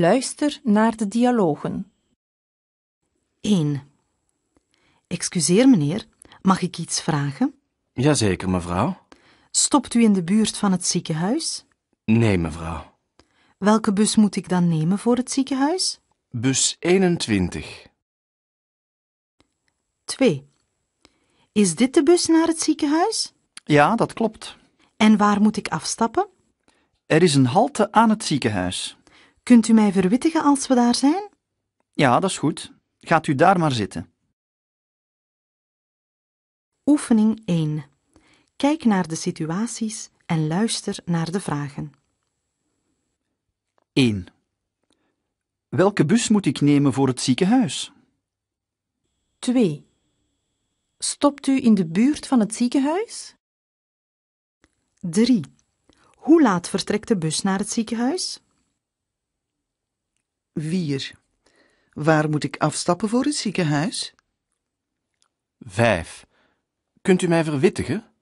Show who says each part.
Speaker 1: Luister naar de dialogen. 1. Excuseer meneer, mag ik iets vragen? Jazeker, mevrouw. Stopt u in de buurt van het ziekenhuis? Nee, mevrouw. Welke bus moet ik dan nemen voor het ziekenhuis? Bus 21. 2. Is dit de bus naar het ziekenhuis? Ja, dat klopt. En waar moet ik afstappen? Er is een halte aan het ziekenhuis. Kunt u mij verwittigen als we daar zijn? Ja, dat is goed. Gaat u daar maar zitten. Oefening 1. Kijk naar de situaties en luister naar de vragen. 1. Welke bus moet ik nemen voor het ziekenhuis? 2. Stopt u in de buurt van het ziekenhuis? 3. Hoe laat vertrekt de bus naar het ziekenhuis? 4. Waar moet ik afstappen voor het ziekenhuis? 5. Kunt u mij verwittigen?